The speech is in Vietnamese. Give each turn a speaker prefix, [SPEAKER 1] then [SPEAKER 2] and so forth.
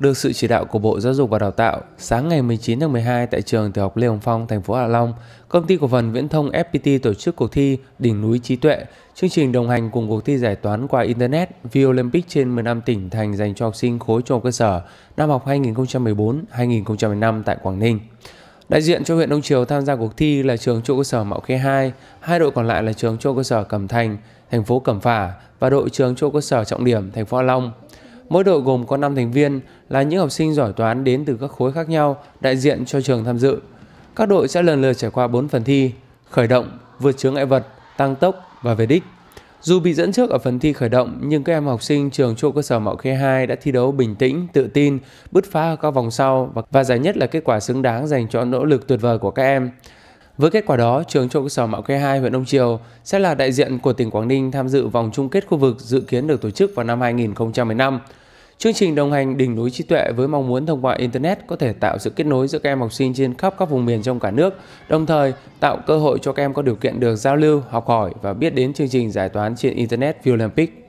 [SPEAKER 1] được sự chỉ đạo của Bộ Giáo dục và Đào tạo, sáng ngày 19 tháng 12 tại trường Tiểu học Lê Hồng Phong, thành phố Hạ Long, công ty cổ phần viễn thông FPT tổ chức cuộc thi Đỉnh núi trí tuệ, chương trình đồng hành cùng cuộc thi giải toán qua internet V-Olympic trên 15 tỉnh thành dành cho học sinh khối trung cơ sở năm học 2014-2015 tại Quảng Ninh. Đại diện cho huyện Đông Triều tham gia cuộc thi là trường trung cơ sở Mạo Khê 2, hai đội còn lại là trường trung cơ sở Cẩm Thành, thành phố Cẩm Phả và đội trường trung cơ sở Trọng Điểm, thành phố Hạ Long Mỗi đội gồm có 5 thành viên là những học sinh giỏi toán đến từ các khối khác nhau đại diện cho trường tham dự. Các đội sẽ lần lượt trải qua 4 phần thi: khởi động, vượt chướng ngại vật, tăng tốc và về đích. Dù bị dẫn trước ở phần thi khởi động, nhưng các em học sinh trường trung cơ sở Mậu Khê 2 đã thi đấu bình tĩnh, tự tin, bứt phá ở các vòng sau và giải nhất là kết quả xứng đáng dành cho nỗ lực tuyệt vời của các em. Với kết quả đó, trường Trung học cơ sở Mạo Khê 2 huyện Đông Triều sẽ là đại diện của tỉnh Quảng Ninh tham dự vòng chung kết khu vực dự kiến được tổ chức vào năm 2015. Chương trình đồng hành đỉnh núi trí tuệ với mong muốn thông qua Internet có thể tạo sự kết nối giữa các em học sinh trên khắp các vùng miền trong cả nước, đồng thời tạo cơ hội cho các em có điều kiện được giao lưu, học hỏi và biết đến chương trình giải toán trên Internet Olympic.